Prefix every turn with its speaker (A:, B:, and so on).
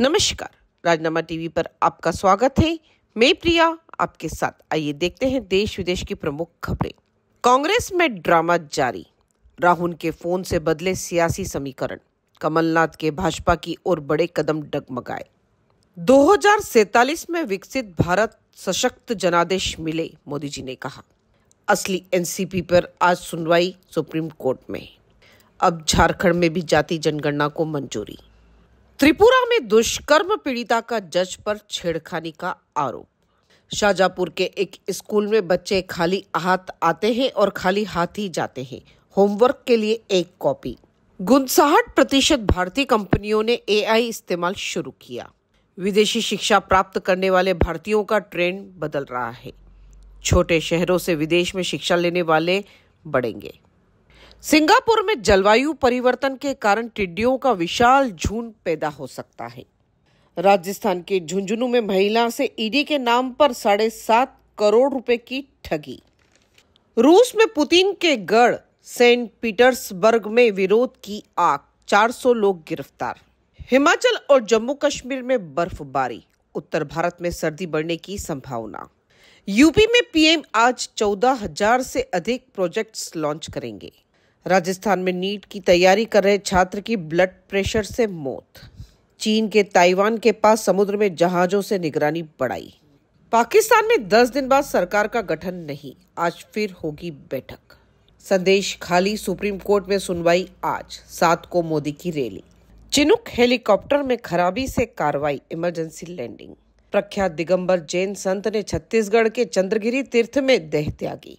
A: नमस्कार राजनामा टीवी पर आपका स्वागत है मैं प्रिया आपके साथ आइए देखते हैं देश विदेश की प्रमुख खबरें कांग्रेस में ड्रामा जारी राहुल के फोन से बदले सियासी समीकरण कमलनाथ के भाजपा की ओर बड़े कदम डगमगाए सैतालीस में विकसित भारत सशक्त जनादेश मिले मोदी जी ने कहा असली एनसीपी पर आज सुनवाई सुप्रीम कोर्ट में अब झारखंड में भी जाति जनगणना को मंजूरी त्रिपुरा में दुष्कर्म पीड़िता का जज पर छेड़खानी का आरोप शाजापुर के एक स्कूल में बच्चे खाली हाथ आते हैं और खाली हाथ ही जाते हैं होमवर्क के लिए एक कॉपी गुनसाहट प्रतिशत भारतीय कंपनियों ने एआई इस्तेमाल शुरू किया विदेशी शिक्षा प्राप्त करने वाले भारतीयों का ट्रेंड बदल रहा है छोटे शहरों से विदेश में शिक्षा लेने वाले बढ़ेंगे सिंगापुर में जलवायु परिवर्तन के कारण टिड्डियों का विशाल झुंड पैदा हो सकता है राजस्थान के झुंझुनू में महिला से ईडी के नाम पर साढ़े सात करोड़ रुपए की ठगी रूस में पुतिन के गढ़ सेंट पीटर्सबर्ग में विरोध की आग 400 लोग गिरफ्तार हिमाचल और जम्मू कश्मीर में बर्फबारी उत्तर भारत में सर्दी बढ़ने की संभावना यूपी में पीएम आज चौदह हजार से अधिक प्रोजेक्ट्स लॉन्च करेंगे राजस्थान में नीट की तैयारी कर रहे छात्र की ब्लड प्रेशर से मौत चीन के ताइवान के पास समुद्र में जहाजों से निगरानी बढ़ाई पाकिस्तान में 10 दिन बाद सरकार का गठन नहीं आज फिर होगी बैठक संदेश खाली सुप्रीम कोर्ट में सुनवाई आज सात को मोदी की रैली चिनुक हेलीकॉप्टर में खराबी से कार्रवाई इमरजेंसी लैंडिंग प्रख्यात दिगंबर जैन संत ने छत्तीसगढ़ के चंद्रगिरी तीर्थ में देह त्यागी